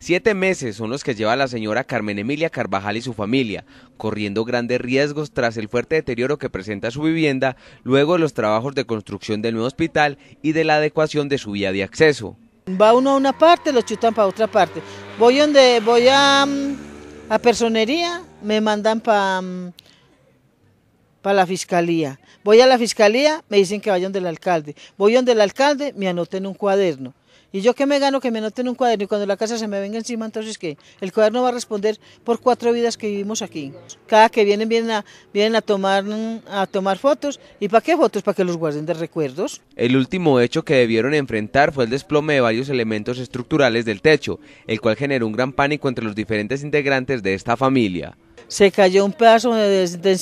Siete meses son los que lleva la señora Carmen Emilia Carvajal y su familia, corriendo grandes riesgos tras el fuerte deterioro que presenta su vivienda, luego de los trabajos de construcción del nuevo hospital y de la adecuación de su vía de acceso. Va uno a una parte, lo chutan para otra parte. Voy, donde, voy a, mm, a personería, me mandan para mm, para la fiscalía. Voy a la fiscalía, me dicen que vaya del alcalde. Voy donde el alcalde, me anoten un cuaderno. ¿Y yo qué me gano que me anoten un cuaderno y cuando la casa se me venga encima, entonces qué? El cuaderno va a responder por cuatro vidas que vivimos aquí. Cada que vienen, vienen a, tomar, fotos. ¿Y para qué fotos? Para que los guarden de recuerdos. El último hecho que debieron enfrentar fue el desplome de varios elementos estructurales del techo, el cual generó un gran pánico entre los diferentes integrantes de esta familia. Se cayó un pedazo de, de,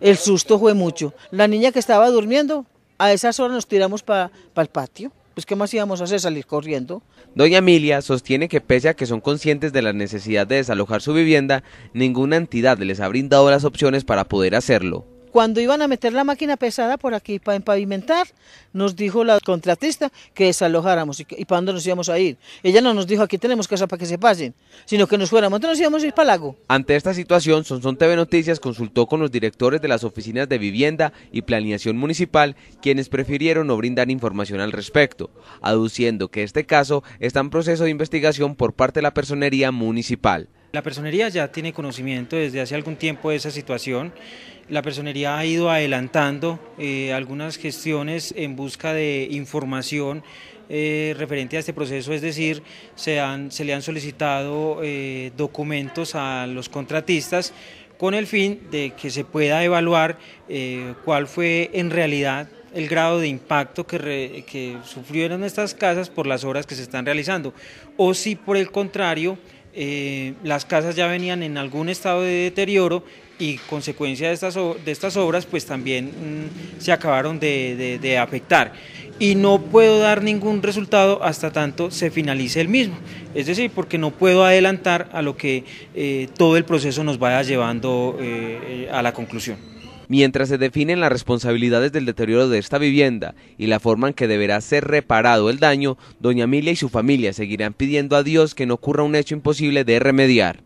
el susto fue mucho. La niña que estaba durmiendo, a esas horas nos tiramos para el patio. Pues ¿qué más íbamos a hacer? Salir corriendo. Doña Emilia sostiene que pese a que son conscientes de la necesidad de desalojar su vivienda, ninguna entidad les ha brindado las opciones para poder hacerlo cuando iban a meter la máquina pesada por aquí para empavimentar, nos dijo la contratista que desalojáramos y, para dónde nos íbamos a ir. Ella no nos dijo aquí tenemos casa para que se pasen, sino que nos fuéramos, entonces nos íbamos a ir para el lago. Ante esta situación, Sonson TV Noticias consultó con los directores de las oficinas de vivienda y planeación municipal, quienes prefirieron no brindar información al respecto, aduciendo que este caso está en proceso de investigación por parte de la personería municipal. La personería ya tiene conocimiento desde hace algún tiempo de esa situación. La personería ha ido adelantando eh, algunas gestiones en busca de información eh, referente a este proceso, es decir, se, le han solicitado eh, documentos a los contratistas con el fin de que se pueda evaluar cuál fue en realidad el grado de impacto que, sufrieron estas casas por las obras que se están realizando o si por el contrario eh, las casas ya venían en algún estado de deterioro y consecuencia de estas, obras pues también mm, se acabaron de, afectar y no puedo dar ningún resultado hasta tanto se finalice el mismo es decir porque no puedo adelantar a lo que eh, todo el proceso nos vaya llevando eh, a la conclusión Mientras se definen las responsabilidades del deterioro de esta vivienda y la forma en que deberá ser reparado el daño, doña Emilia y su familia seguirán pidiendo a Dios que no ocurra un hecho imposible de remediar.